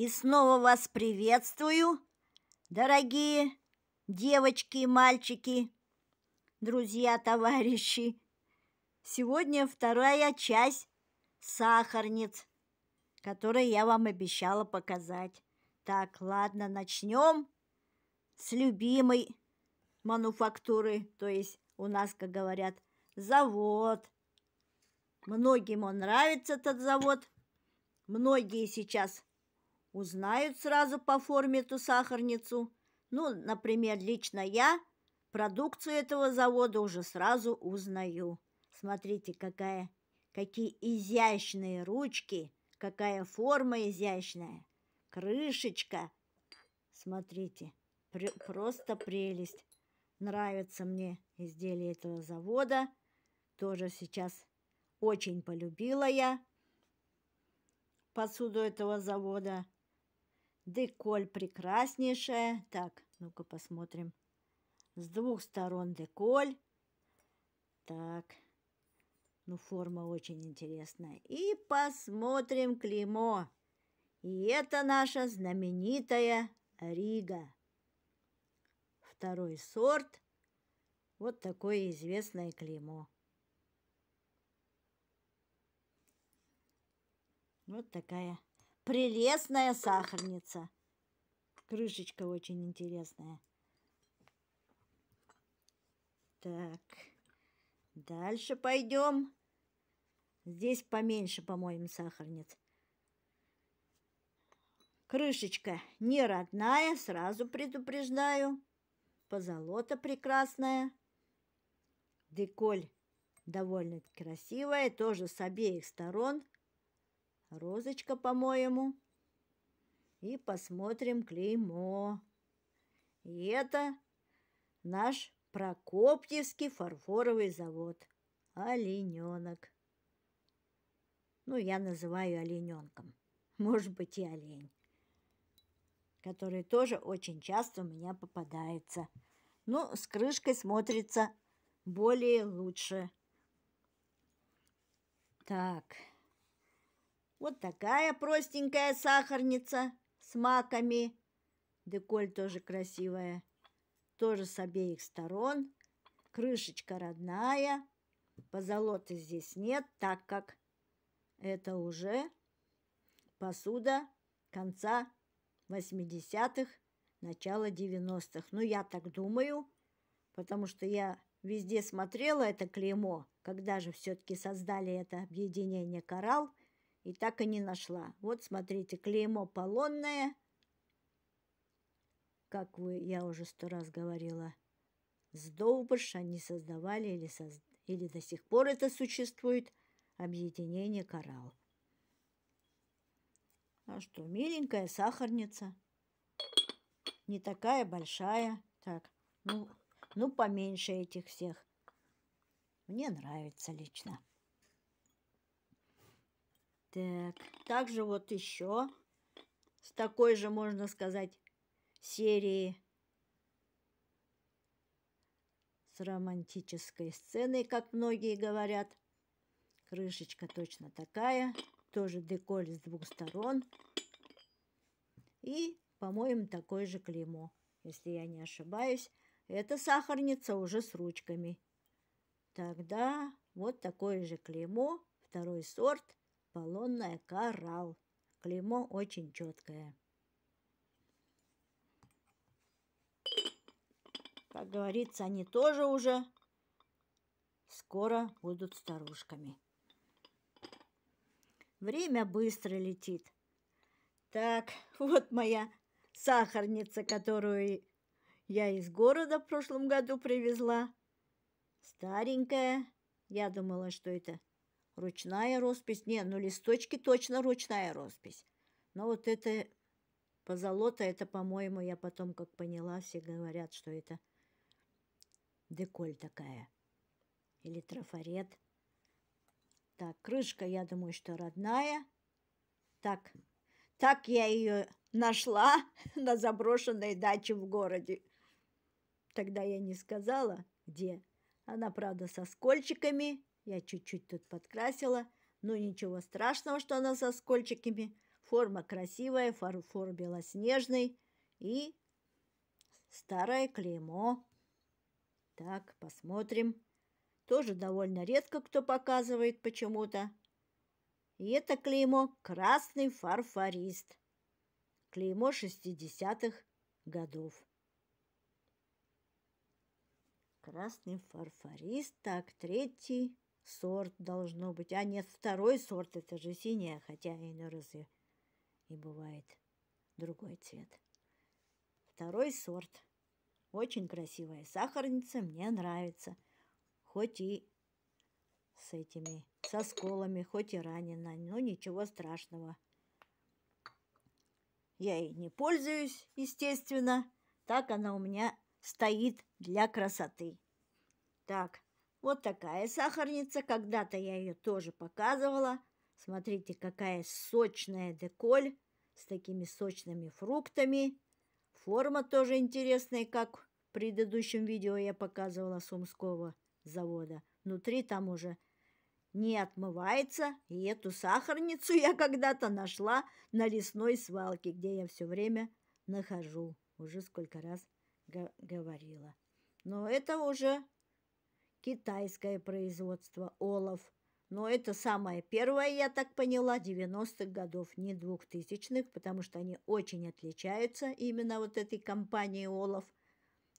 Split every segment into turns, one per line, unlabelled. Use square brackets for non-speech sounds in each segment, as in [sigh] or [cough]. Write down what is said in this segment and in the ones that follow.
И снова вас приветствую, дорогие девочки и мальчики, друзья, товарищи. Сегодня вторая часть сахарниц, которую я вам обещала показать. Так, ладно, начнем с любимой мануфактуры, то есть у нас, как говорят, завод. Многим он нравится этот завод. Многие сейчас Узнают сразу по форме эту сахарницу. Ну, например, лично я продукцию этого завода уже сразу узнаю. Смотрите, какая, какие изящные ручки, какая форма изящная. Крышечка. Смотрите, пр просто прелесть. Нравится мне изделие этого завода. Тоже сейчас очень полюбила я посуду этого завода. Деколь прекраснейшая. Так, ну-ка посмотрим. С двух сторон деколь. Так, ну форма очень интересная. И посмотрим клеймо. И это наша знаменитая Рига. Второй сорт. Вот такое известное клеймо. Вот такая прелестная сахарница. Крышечка очень интересная. Так, дальше пойдем. Здесь поменьше, по-моему, сахарниц. Крышечка не родная, сразу предупреждаю. Позолота прекрасная. Деколь довольно красивая, тоже с обеих сторон – розочка, по-моему. И посмотрим клеймо. И это наш Прокопьевский фарфоровый завод. Олененок. Ну, я называю олененком. Может быть, и олень. Который тоже очень часто у меня попадается. Ну, с крышкой смотрится более лучше. Так. Вот такая простенькая сахарница с маками. Деколь тоже красивая. Тоже с обеих сторон. Крышечка родная. Позолоты здесь нет, так как это уже посуда конца 80-х, начала 90-х. Ну, я так думаю, потому что я везде смотрела это клеймо, когда же все-таки создали это объединение «Коралл», и так и не нашла. Вот, смотрите, клеймо полонное. Как вы, я уже сто раз говорила, сдолбыш они создавали или, соз... или до сих пор это существует, объединение коралл. А что, миленькая сахарница, не такая большая. Так, ну, ну поменьше этих всех. Мне нравится лично. Так, также вот еще с такой же, можно сказать, серии с романтической сценой, как многие говорят. Крышечка точно такая, тоже деколь с двух сторон. И, по-моему, такое же клеймо, если я не ошибаюсь. Это сахарница уже с ручками. Тогда вот такое же клеймо, второй сорт – Полонная коралл. Клеймо очень четкое. Как говорится, они тоже уже скоро будут старушками. Время быстро летит. Так, вот моя сахарница, которую я из города в прошлом году привезла. Старенькая. Я думала, что это Ручная роспись? Нет, ну листочки точно ручная роспись. Но вот это позолота, это, по-моему, я потом как поняла, все говорят, что это деколь такая. Или трафарет. Так, крышка, я думаю, что родная. Так, так я ее нашла [laughs] на заброшенной даче в городе. Тогда я не сказала, где. Она, правда, со скольчиками, я чуть-чуть тут подкрасила. но ничего страшного, что она со скольчиками. Форма красивая, фарфор белоснежный и старое клеймо. Так, посмотрим. Тоже довольно редко кто показывает почему-то. И это клеймо «Красный фарфорист». Клеймо 60-х годов. Красный фарфорист, так, третий сорт должно быть. А нет, второй сорт это же синяя, хотя иной раз и, бывает другой цвет. Второй сорт. Очень красивая сахарница, мне нравится. Хоть и с этими, со сколами, хоть и ранена, но ничего страшного. Я ей не пользуюсь, естественно. Так она у меня стоит для красоты. Так, вот такая сахарница, когда-то я ее тоже показывала. Смотрите, какая сочная деколь с такими сочными фруктами. Форма тоже интересная, как в предыдущем видео я показывала Сумского завода. Внутри там уже не отмывается. И эту сахарницу я когда-то нашла на лесной свалке, где я все время нахожу. Уже сколько раз говорила. Но это уже китайское производство, олов. Но это самое первое, я так поняла, 90-х годов, не 2000-х, потому что они очень отличаются именно вот этой компании олов.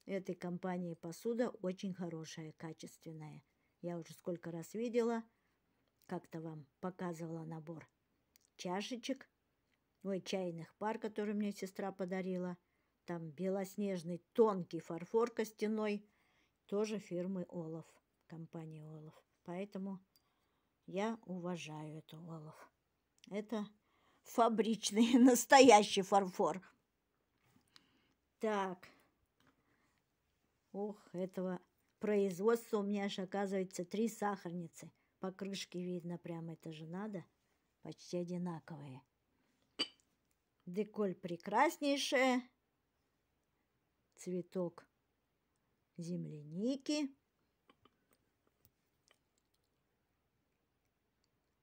Этой компании посуда очень хорошая, качественная. Я уже сколько раз видела, как-то вам показывала набор чашечек, ой, чайных пар, которые мне сестра подарила. Там белоснежный тонкий фарфор костяной – тоже фирмы Олаф, компании Олаф. Поэтому я уважаю эту Олаф. Это фабричный, [laughs] настоящий фарфор. Так. Ох, этого производства у меня же оказывается три сахарницы. По крышке видно прямо, это же надо. Почти одинаковые. Деколь прекраснейшая. Цветок земляники,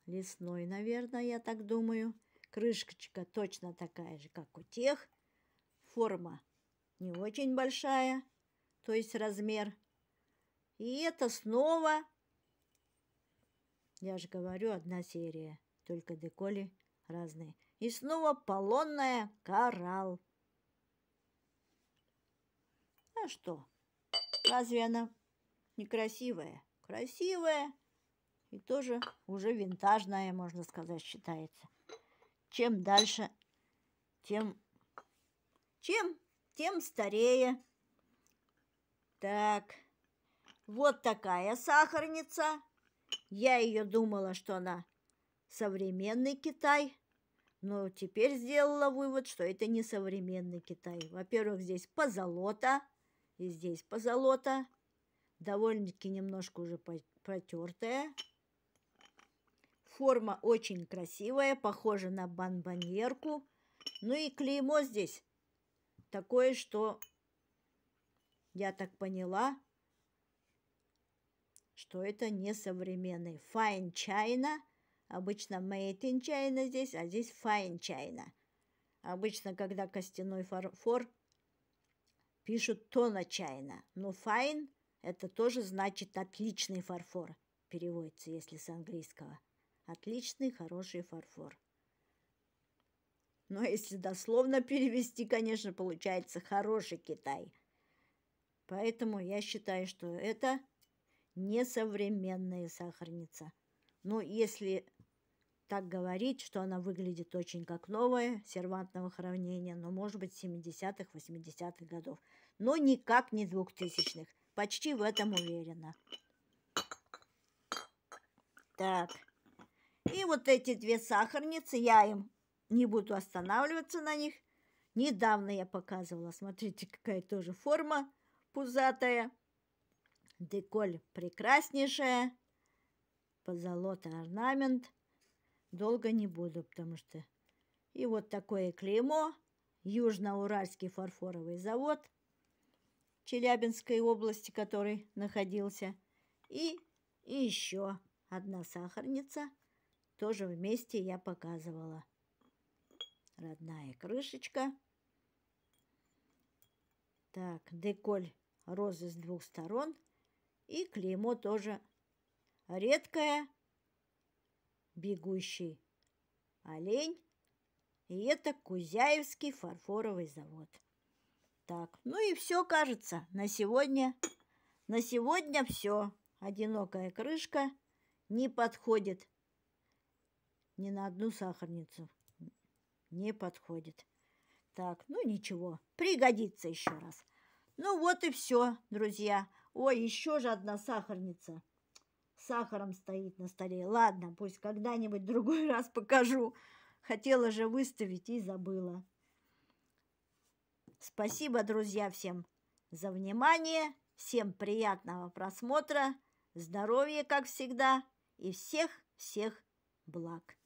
лесной, наверное, я так думаю. Крышечка точно такая же, как у тех. Форма не очень большая, то есть размер. И это снова, я же говорю, одна серия, только деколи разные. И снова полонная коралл. А что? Разве она некрасивая? Красивая и тоже уже винтажная, можно сказать, считается. Чем дальше, тем... Чем? Тем старее. Так, вот такая сахарница. Я ее думала, что она современный Китай, но теперь сделала вывод, что это не современный Китай. Во-первых, здесь позолота – и здесь позолота, довольно-таки немножко уже протертая. Форма очень красивая, похожа на бомбоньерку. Ну и клеймо здесь такое, что я так поняла, что это не современный. Fine China, обычно made in China здесь, а здесь fine China. Обычно, когда костяной фарфор – Пишут тона чайна. Но ну, файн – это тоже значит отличный фарфор. Переводится, если с английского. Отличный, хороший фарфор. Но если дословно перевести, конечно, получается хороший Китай. Поэтому я считаю, что это несовременная сахарница. Но если так говорить, что она выглядит очень как новая сервантного хранения, но может быть 70-х, 80-х годов. Но никак не 2000-х. Почти в этом уверена. Так. И вот эти две сахарницы, я им не буду останавливаться на них. Недавно я показывала, смотрите, какая тоже форма пузатая. Деколь прекраснейшая. Позолота орнамент долго не буду, потому что... И вот такое клеймо. Южноуральский фарфоровый завод Челябинской области, который находился. И, и еще одна сахарница. Тоже вместе я показывала. Родная крышечка. Так, деколь розы с двух сторон. И клеймо тоже редкое бегущий олень, и это Кузяевский фарфоровый завод. Так, ну и все, кажется, на сегодня, на сегодня все. Одинокая крышка не подходит ни на одну сахарницу. Не подходит. Так, ну ничего, пригодится еще раз. Ну вот и все, друзья. Ой, еще же одна сахарница с сахаром стоит на столе. Ладно, пусть когда-нибудь другой [laughs] раз покажу. Хотела же выставить и забыла. Спасибо, друзья, всем за внимание. Всем приятного просмотра, здоровья, как всегда, и всех-всех благ.